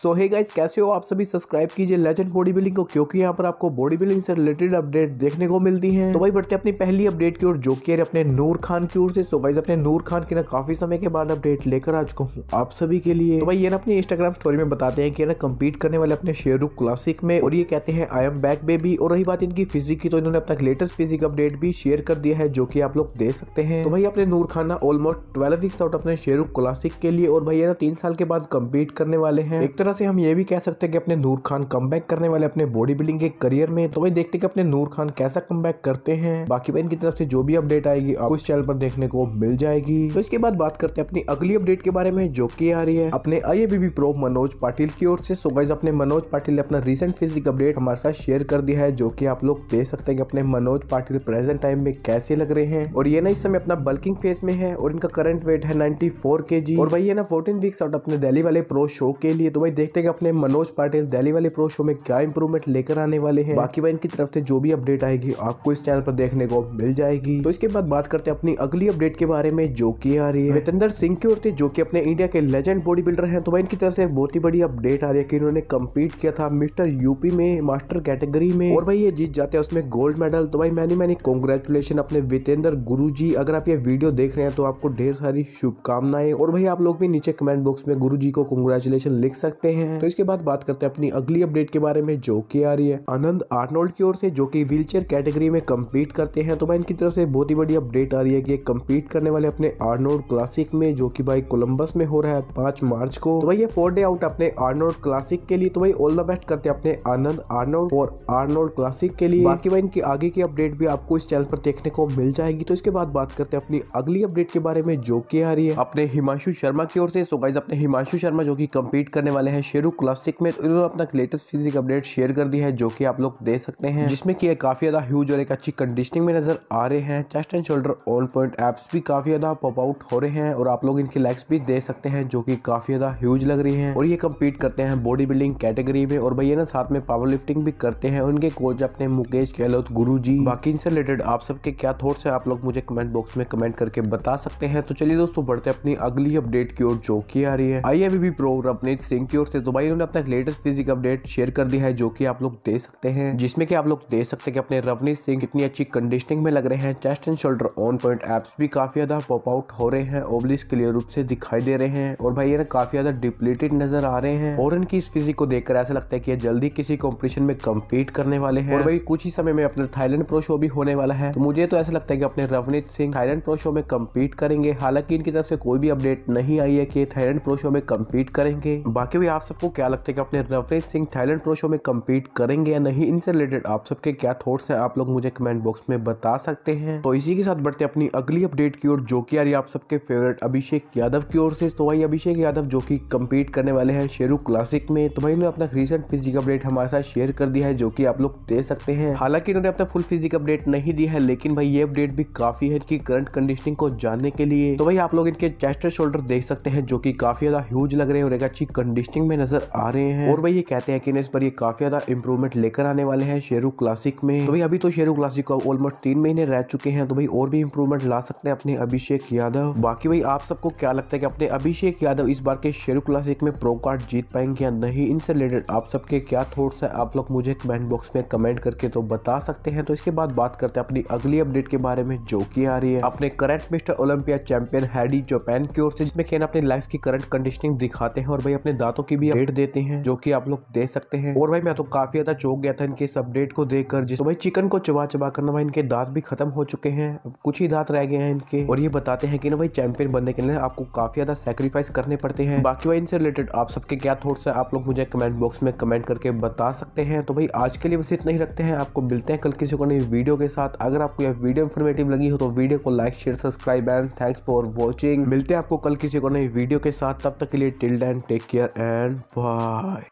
सो hey guys कैसे हो आप सभी सब्सक्राइब कीजिए लेजेंड बॉडी बिल्डिंग को क्योंकि यहाँ पर आपको बॉडी बिल्डिंग से रिलेटेड अपडेट देखने को मिलती है तो भाई बढ़ते अपनी पहली अपडेट की ओर जो कि अपने नूर खान की ओर से सो गाइस अपने नूर खान की ना काफी समय के बाद अपडेट लेकर आ चुका हूँ आप सभी के लिए तो भाई ये ना अपने इंस्टाग्राम स्टोरी में बताते हैं कि ना कम्पीट करने वाले अपने शेरू क्लासिक में और ये कहते हैं आई एम बैक बेबी और रही बात इनकी फिजिक की तो इन्होंने अपना लेटेस्ट फिजिक अपडेट भी शेयर कर दिया है जो की आप लोग दे सकते हैं तो भाई अपने नूर खान ना ऑलमोस्ट ट्वेल्व वीक्स आउट अपने शेरू क्लासिक के लिए और भाई ये ना तीन साल के बाद कम्पीट करने वाले हैं एक तरह से हम ये भी कह सकते हैं कि अपने नूर खान कम करने वाले अपने बॉडी बिल्डिंग के करियर में तो भाई देखते कि अपने नूर खान कैसा कम करते हैं बाकी भाई इनकी तरफ से जो भी अपडेट आएगी आपको इस चैनल पर देखने को मिल जाएगी तो इसके बाद बात करते हैं अपनी अगली अपडेट के बारे में जो की आ रही है अपने आई प्रो मनोज पाटिल की ओर से सो गाइज अपने मनोज पाटिल ने अपना रिसेंट फिजिक अपडेट हमारे साथ शेयर कर दिया है जो की आप लोग देख सकते हैं कि अपने मनोज पाटिल प्रेजेंट टाइम में कैसे लग रहे हैं और ये ना इस समय अपना बल्किंग फेज में है और इनका करंट वेट है नाइनटी फोर और भाई ये ना फोर्टीन वीक्स आउट अपने दिल्ली वाले प्रो शो के लिए तो भाई देखते हैं अपने मनोज पाटिल दिल्ली वाले प्रो शो में क्या इंप्रूवमेंट लेकर आने वाले हैं बाकी भाई इनकी तरफ से जो भी अपडेट आएगी आपको इस चैनल पर देखने को मिल जाएगी तो इसके बाद बात करते हैं अपनी अगली अपडेट के बारे में जो की आ रही है वितेंद्र सिंह की ओर से जो की अपने इंडिया के लेजेंड बॉडी बिल्डर है तो भाई इनकी तरफ से बहुत ही बड़ी अपडेट आ रही है की इन्होंने कम्पीट किया था मिस्टर यूपी में मास्टर कैटेगरी में और भाई ये जीत जाते हैं उसमें गोल्ड मेडल तो भाई मैंने मैंने कॉन्ग्रेचुलेशन अपने वितेंद्र गुरु जी अगर आप ये वीडियो देख रहे हैं तो आपको ढेर सारी शुभकामनाएं और भाई आप लोग भी नीचे कमेंट बॉक्स में गुरु जी को कॉन्ग्रेचुलेशन लिख सकते सकते हैं तो इसके बाद बात करते हैं अपनी अगली अपडेट के बारे में जो की आ रही है आनंद आर्नोल्ड की ओर से जो की व्हील कैटेगरी में कम्पीट करते हैं तो भाई इनकी तरफ से बहुत ही बड़ी अपडेट आ रही है की कम्पीट करने वाले अपने आर्नोल्ड क्लासिक में जो की भाई कोलम्बस में हो रहा है पांच मार्च को तो भाई ये फोर डे आउट अपने आर्नोल्ड क्लासिक के लिए तो भाई ऑल द बेस्ट करते हैं अपने आनंद आर्नोल्ड और आर्नोल्ड क्लासिक के लिए बाकी भाई इनकी आगे की अपडेट भी आपको इस चैनल पर देखने को मिल जाएगी तो इसके बाद बात करते हैं अपनी अगली अपडेट के बारे में जो की आ रही है अपने हिमांशु शर्मा की ओर से सो अपने हिमांशु शर्मा जो कि कम्पीट करने वाले हैं हैं शेरू क्लासिक में तो इन्होंने अपना लेटेस्ट फिजिक अपडेट शेयर कर दिया है जो कि आप लोग दे सकते हैं जिसमें कि काफ़ी ज़्यादा ह्यूज और एक अच्छी कंडीशनिंग में नजर आ रहे हैं chest and shoulder all point abs भी काफ़ी ज़्यादा पॉप आउट हो रहे हैं और आप लोग इनके लेग्स भी दे सकते हैं जो की काफ़ी ज़्यादा ह्यूज लग रही है और ये कम्पीट करते हैं बॉडी बिल्डिंग कैटेगरी में और भैया ना साथ में पावर लिफ्टिंग भी करते हैं उनके कोच अपने मुकेश गहलोत गुरु जी बाकी इनसे रिलेटेड आप सबके क्या थॉट्स है आप लोग मुझे कमेंट बॉक्स में कमेंट करके बता सकते हैं तो चलिए दोस्तों बढ़ते अपनी अगली अपडेट की ओर जो की आ रही है आई एवी प्रो रवनीत सिंह की ओर से तो भाई इन्होंने अपना लेटेस्ट फिजिक अपडेट शेयर कर दिया है जो कि आप लोग दे सकते हैं जिसमें कि आप लोग दे सकते हैं कि अपने रवनीत सिंह कितनी अच्छी कंडीशनिंग में लग रहे हैं chest and shoulder on point abs भी काफी ज्यादा पॉप आउट हो रहे हैं ओबलिस क्लियर रूप से दिखाई दे रहे हैं और भाई ये ना काफी ज्यादा डिप्लीटेड नजर आ रहे हैं और इनकी इस फिजिक को देखकर ऐसा लगता है कि ये जल्दी किसी कॉम्पिटिशन में कम्पीट करने वाले हैं और भाई कुछ ही समय में अपना थाईलैंड प्रो शो भी होने वाला है तो मुझे तो ऐसा लगता है कि अपने Ravneet Singh Thailand pro show में कम्पीट करेंगे हालांकि इनकी तरफ से कोई भी अपडेट नहीं आई है कि थाईलैंड प्रो शो में कम्पीट करेंगे बाकी भी आप सबको क्या लगता है कि अपने रवरेज सिंह थाईलैंड प्रो शो में कम्पीट करेंगे या नहीं इनसे रिलेटेड आप सबके क्या थॉट्स हैं आप लोग मुझे कमेंट बॉक्स में बता सकते हैं तो इसी के साथ बढ़ते अपनी अगली अपडेट की ओर जो कि यार आप सबके फेवरेट अभिषेक यादव की ओर से तो वही अभिषेक यादव जो की कम्पीट करने वाले हैं शेरू क्लासिक में तो भाई इन्होंने अपना रिसेंट फिजिक अपडेट हमारे साथ शेयर कर दिया है जो की आप लोग दे सकते हैं हालांकि इन्होंने अपना फुल फिजिक अपडेट नहीं दिया है लेकिन भाई ये अपडेट भी काफी है इनकी करंट कंडीशनिंग को जानने के लिए तो भाई आप लोग इनके चेस्ट शोल्डर देख सकते हैं जो की काफी ज्यादा ह्यूज लग रहे हैं और एक अच्छी कंडीशनिंग रैंकिंग में नजर आ रहे हैं और भाई ये कहते हैं कि इस पर ये काफी ज्यादा इंप्रूवमेंट लेकर आने वाले हैं शेरू क्लासिक में तो भाई अभी तो शेरू क्लासिक को ऑलमोस्ट तीन महीने रह चुके हैं तो भाई और भी इंप्रूवमेंट ला सकते हैं अपने अभिषेक यादव बाकी भाई आप सबको क्या लगता है कि अपने अभिषेक यादव इस बार के शेरू क्लासिक में प्रो कार्ड जीत पाएंगे या नहीं इनसे रिलेटेड आप सबके क्या थॉट्स है आप लोग मुझे कमेंट बॉक्स में कमेंट करके तो बता सकते हैं तो इसके बाद बात करते हैं अपनी अगली अपडेट के बारे में जो की आ रही है अपने current mister Olympia champion Hadi Choopan की ओर से जिसमें अपने लेग्स की करंट कंडीशनिंग दिखाते हैं और भाई अपने दांतों की की भी अपडेट देते हैं जो कि आप लोग दे सकते हैं और भाई मैं तो काफी ज्यादा चौक गया था इनके इस अपडेट को देखकर जिस भाई चिकन को चबा चबा कर ना भाई इनके दांत भी खत्म हो चुके हैं कुछ ही दांत रह गए हैं इनके और ये बताते हैं कि ना भाई चैंपियन बनने के लिए आपको काफी ज्यादा सेक्रीफाइस करने पड़ते हैं बाकी भाई इनसे रिलेटेड आप सबके क्या थॉट्स है आप लोग मुझे कमेंट बॉक्स में कमेंट करके बता सकते हैं तो भाई आज के लिए बस इतना ही रखते हैं आपको मिलते हैं कल किसी को नई वीडियो के साथ अगर आपको यह वीडियो इन्फॉर्मेटिव लगी हो तो वीडियो को like share subscribe and thanks for watching मिलते हैं आपको कल किसी को नई वीडियो के साथ तब तक के लिए टिल्ड and take care and and bye.